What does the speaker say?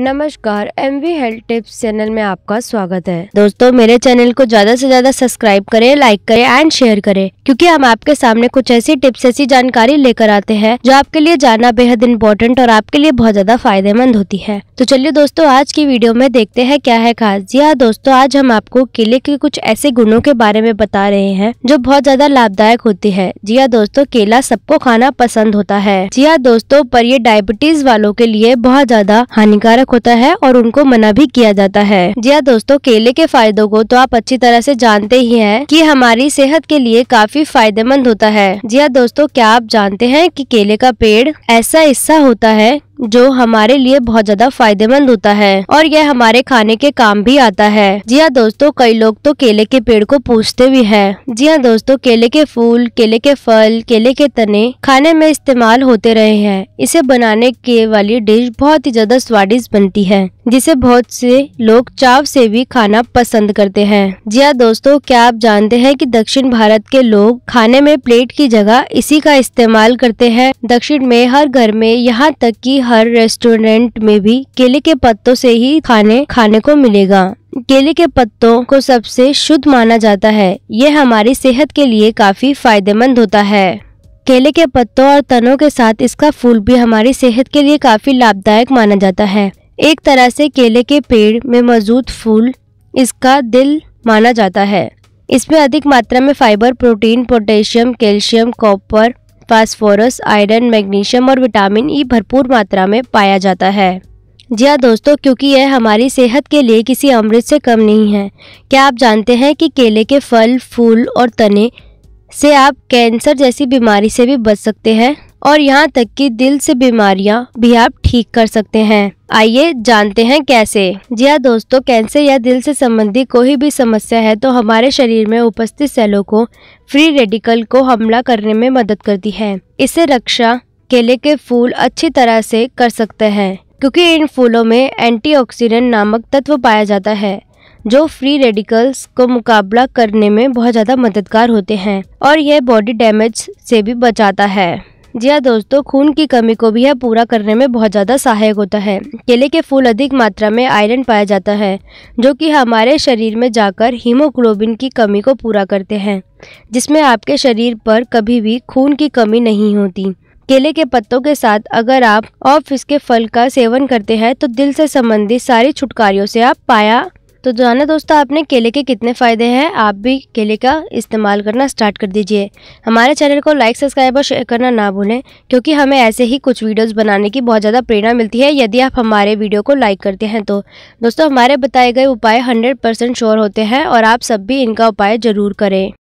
नमस्कार M V health tips channel में आपका स्वागत है दोस्तों मेरे चैनल को ज्यादा से ज्यादा सब्सक्राइब करें लाइक करें एंड शेयर करें क्योंकि हम आपके सामने कुछ ऐसी टिप्स ऐसी जानकारी लेकर आते हैं जो आपके लिए जानना बेहद इम्पोर्टेंट और आपके लिए बहुत ज्यादा फायदेमंद होती है तो चलिए दोस्तों आज की वीडियो में देखते हैं क्या है खास जी हाँ दोस्तों आज हम आपको केले के कुछ ऐसे गुणों के बारे में बता रहे हैं जो बहुत ज्यादा लाभदायक होती है जी हाँ दोस्तों केला सबको खाना पसंद होता है जी हाँ दोस्तों पर ये डायबिटीज वालों के लिए बहुत ज्यादा हानिकारक खतरनाक होता है और उनको मना भी किया जाता है जी हाँ दोस्तों केले के फायदों को तो आप अच्छी तरह से जानते ही हैं कि हमारी सेहत के लिए काफी फायदेमंद होता है जी हाँ दोस्तों क्या आप जानते हैं कि केले का पेड़ ऐसा हिस्सा होता है जो हमारे लिए बहुत ज्यादा फायदेमंद होता है और यह हमारे खाने के काम भी आता है जी हाँ दोस्तों कई लोग तो केले के पेड़ को पूछते भी है जी हाँ दोस्तों केले के फूल केले के फल केले के तने खाने में इस्तेमाल होते रहे हैं इसे बनाने के वाली डिश बहुत ही ज्यादा स्वादिष्ट बनती है जिसे बहुत से लोग चाव से भी खाना पसंद करते हैं जी हाँ दोस्तों क्या आप जानते हैं कि दक्षिण भारत के लोग खाने में प्लेट की जगह इसी का इस्तेमाल करते हैं दक्षिण में हर घर में यहाँ तक कि हर रेस्टोरेंट में भी केले के पत्तों से ही खाने खाने को मिलेगा केले के पत्तों को सबसे शुद्ध माना जाता है यह हमारी सेहत के लिए काफी फायदेमंद होता है केले के पत्तों और तनों के साथ इसका फूल भी हमारी सेहत के लिए काफी लाभदायक माना जाता है एक तरह से केले के पेड़ में मौजूद फूल इसका दिल माना जाता है इसमें अधिक मात्रा में fibre protein potassium calcium copper phosphorus iron magnesium और विटामिन ई भरपूर मात्रा में पाया जाता है जी हाँ दोस्तों क्योंकि यह हमारी सेहत के लिए किसी अमृत से कम नहीं है क्या आप जानते हैं कि केले के फल फूल और तने से आप कैंसर जैसी बीमारी से भी बच सकते हैं और यहाँ तक कि दिल से बीमारियाँ भी आप ठीक कर सकते हैं आइए जानते हैं कैसे जी हाँ दोस्तों कैंसर या दिल से संबंधी कोई भी समस्या है तो हमारे शरीर में उपस्थित सेलों को फ्री रेडिकल को हमला करने में मदद करती है इसे रक्षा केले के फूल अच्छी तरह से कर सकते हैं क्योंकि इन फूलों में एंटीऑक्सीडेंट नामक तत्व पाया जाता है जो फ्री रेडिकल्स को मुकाबला करने में बहुत ज़्यादा मददगार होते हैं और यह बॉडी डैमेज से भी बचाता है जी हाँ दोस्तों खून की कमी को भी यह पूरा करने में बहुत ज़्यादा सहायक होता है केले के फूल अधिक मात्रा में आयरन पाया जाता है जो कि हमारे शरीर में जाकर हीमोग्लोबिन की कमी को पूरा करते हैं जिसमें आपके शरीर पर कभी भी खून की कमी नहीं होती केले के पत्तों के साथ अगर आप ऑफिस के फल का सेवन करते हैं तो दिल से संबंधित सारी छुटकारियों से आप पाया तो जाना दोस्तों आपने केले के कितने फ़ायदे हैं आप भी केले का इस्तेमाल करना स्टार्ट कर दीजिए हमारे चैनल को लाइक सब्सक्राइब और शेयर करना ना भूलें क्योंकि हमें ऐसे ही कुछ वीडियोस बनाने की बहुत ज़्यादा प्रेरणा मिलती है यदि आप हमारे वीडियो को लाइक करते हैं तो दोस्तों हमारे बताए गए उपाय हंड्रेड श्योर होते हैं और आप सब भी इनका उपाय ज़रूर करें